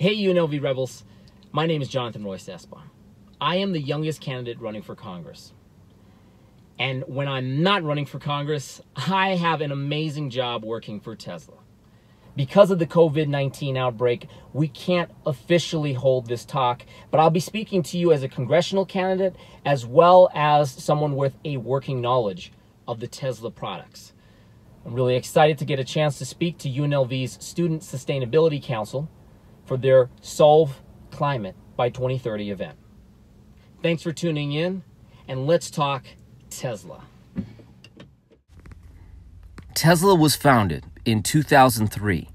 Hey, UNLV Rebels. My name is Jonathan Royce Espa. I am the youngest candidate running for Congress. And when I'm not running for Congress, I have an amazing job working for Tesla. Because of the COVID 19 outbreak, we can't officially hold this talk, but I'll be speaking to you as a congressional candidate as well as someone with a working knowledge of the Tesla products. I'm really excited to get a chance to speak to UNLV's Student Sustainability Council for their Solve Climate by 2030 event. Thanks for tuning in, and let's talk Tesla. Tesla was founded in 2003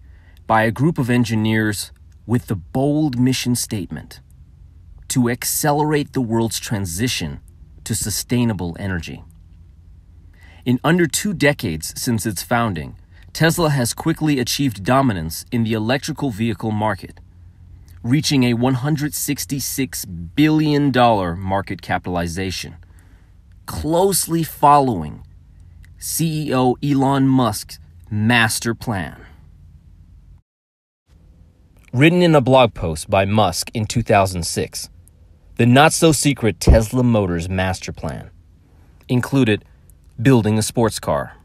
by a group of engineers with the bold mission statement to accelerate the world's transition to sustainable energy. In under two decades since its founding, Tesla has quickly achieved dominance in the electrical vehicle market reaching a $166 billion market capitalization, closely following CEO Elon Musk's master plan. Written in a blog post by Musk in 2006, the not so secret Tesla Motors master plan included building a sports car.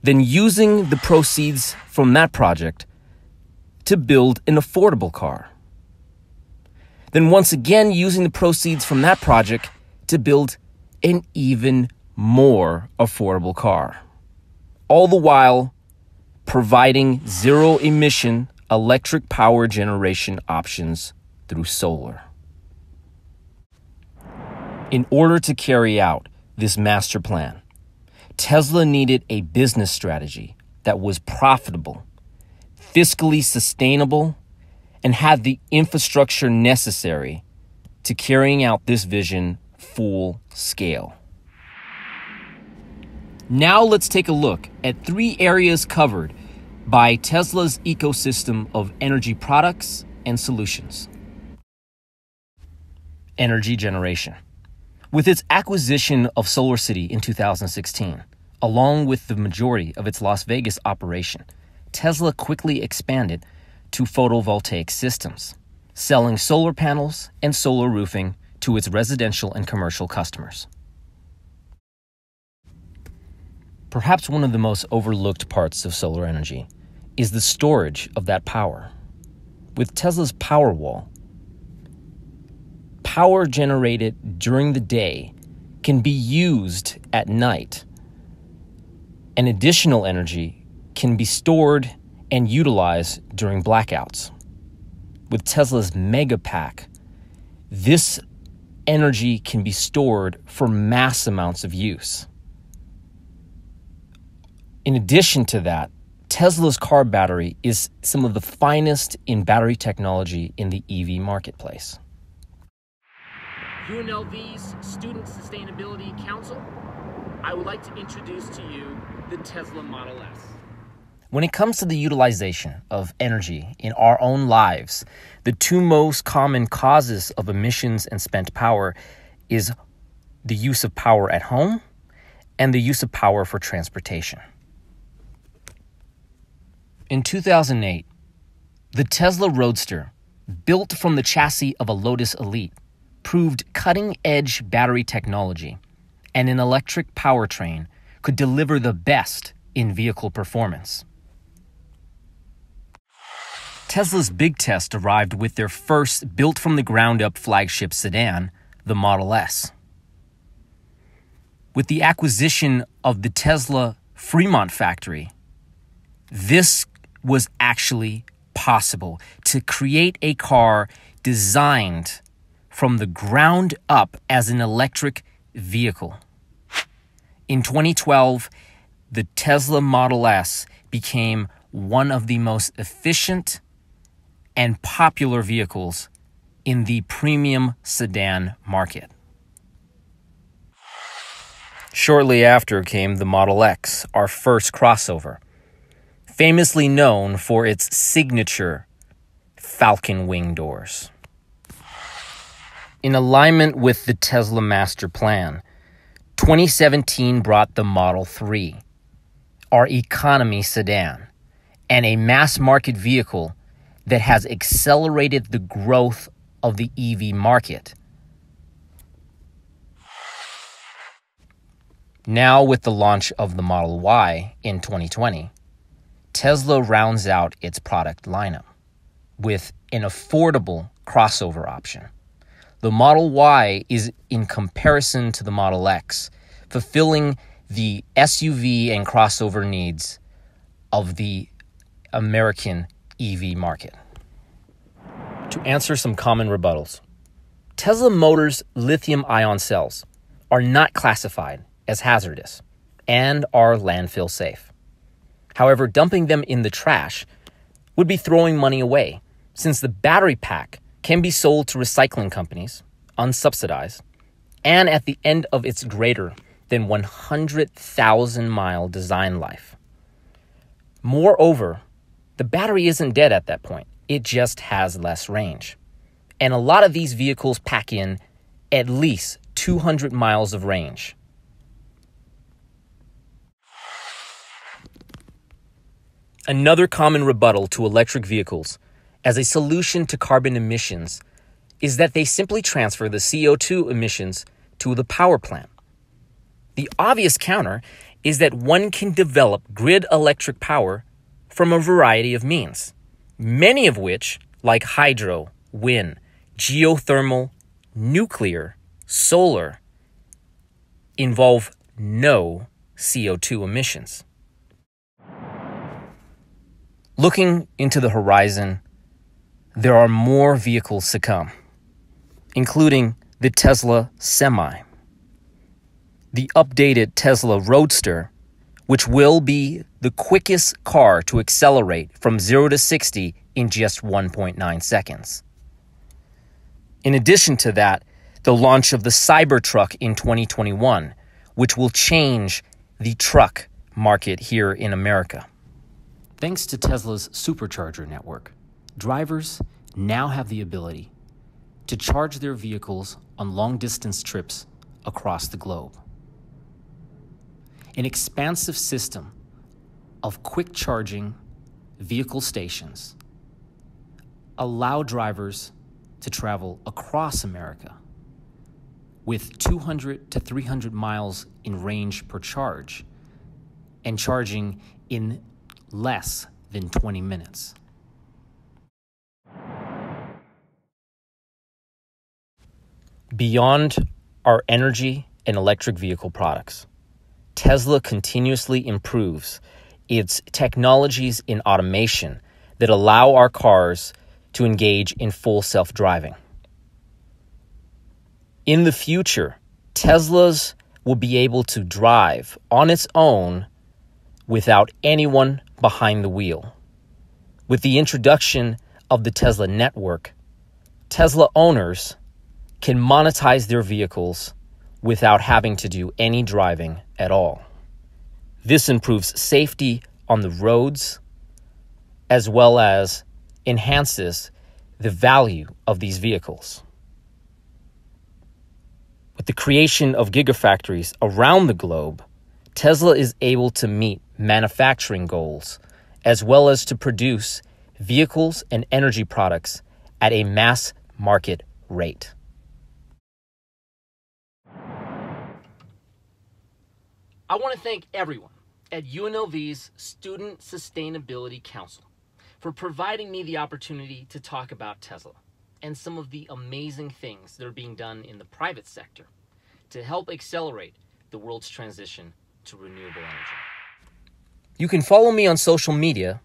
Then using the proceeds from that project to build an affordable car. Then, once again, using the proceeds from that project to build an even more affordable car. All the while providing zero emission electric power generation options through solar. In order to carry out this master plan, Tesla needed a business strategy that was profitable fiscally sustainable, and had the infrastructure necessary to carrying out this vision full scale. Now let's take a look at three areas covered by Tesla's ecosystem of energy products and solutions. Energy generation. With its acquisition of SolarCity in 2016, along with the majority of its Las Vegas operation, Tesla quickly expanded to photovoltaic systems, selling solar panels and solar roofing to its residential and commercial customers. Perhaps one of the most overlooked parts of solar energy is the storage of that power. With Tesla's Powerwall, power generated during the day can be used at night, and additional energy can be stored and utilized during blackouts. With Tesla's Megapack, this energy can be stored for mass amounts of use. In addition to that, Tesla's car battery is some of the finest in battery technology in the EV marketplace. UNLV's Student Sustainability Council, I would like to introduce to you the Tesla Model S. When it comes to the utilization of energy in our own lives, the two most common causes of emissions and spent power is the use of power at home and the use of power for transportation. In 2008, the Tesla Roadster, built from the chassis of a Lotus Elite, proved cutting edge battery technology and an electric powertrain could deliver the best in vehicle performance. Tesla's big test arrived with their first built from the ground up flagship sedan, the Model S. With the acquisition of the Tesla Fremont factory, this was actually possible to create a car designed from the ground up as an electric vehicle. In 2012, the Tesla Model S became one of the most efficient and popular vehicles in the premium sedan market. Shortly after came the Model X, our first crossover, famously known for its signature falcon wing doors. In alignment with the Tesla master plan, 2017 brought the Model 3, our economy sedan, and a mass market vehicle that has accelerated the growth of the EV market. Now, with the launch of the Model Y in 2020, Tesla rounds out its product lineup with an affordable crossover option. The Model Y is, in comparison to the Model X, fulfilling the SUV and crossover needs of the American EV market. To answer some common rebuttals Tesla Motors lithium ion cells are not classified as hazardous and are landfill safe. However, dumping them in the trash would be throwing money away since the battery pack can be sold to recycling companies unsubsidized and at the end of its greater than 100,000 mile design life. Moreover, the battery isn't dead at that point, it just has less range. And a lot of these vehicles pack in at least 200 miles of range. Another common rebuttal to electric vehicles as a solution to carbon emissions is that they simply transfer the CO2 emissions to the power plant. The obvious counter is that one can develop grid electric power from a variety of means, many of which, like hydro, wind, geothermal, nuclear, solar, involve no CO2 emissions. Looking into the horizon, there are more vehicles to come, including the Tesla Semi, the updated Tesla Roadster which will be the quickest car to accelerate from 0 to 60 in just 1.9 seconds. In addition to that, the launch of the Cybertruck in 2021, which will change the truck market here in America. Thanks to Tesla's supercharger network, drivers now have the ability to charge their vehicles on long distance trips across the globe an expansive system of quick charging vehicle stations allow drivers to travel across America with 200 to 300 miles in range per charge and charging in less than 20 minutes. Beyond our energy and electric vehicle products. Tesla continuously improves its technologies in automation that allow our cars to engage in full self driving. In the future, Teslas will be able to drive on its own without anyone behind the wheel. With the introduction of the Tesla network, Tesla owners can monetize their vehicles without having to do any driving at all. This improves safety on the roads as well as enhances the value of these vehicles. With the creation of gigafactories around the globe, Tesla is able to meet manufacturing goals as well as to produce vehicles and energy products at a mass market rate. I want to thank everyone at UNLV's Student Sustainability Council for providing me the opportunity to talk about Tesla and some of the amazing things that are being done in the private sector to help accelerate the world's transition to renewable energy. You can follow me on social media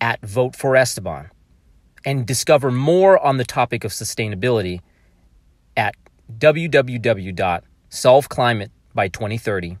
at Vote for Esteban and discover more on the topic of sustainability at www.solveclimateby2030.com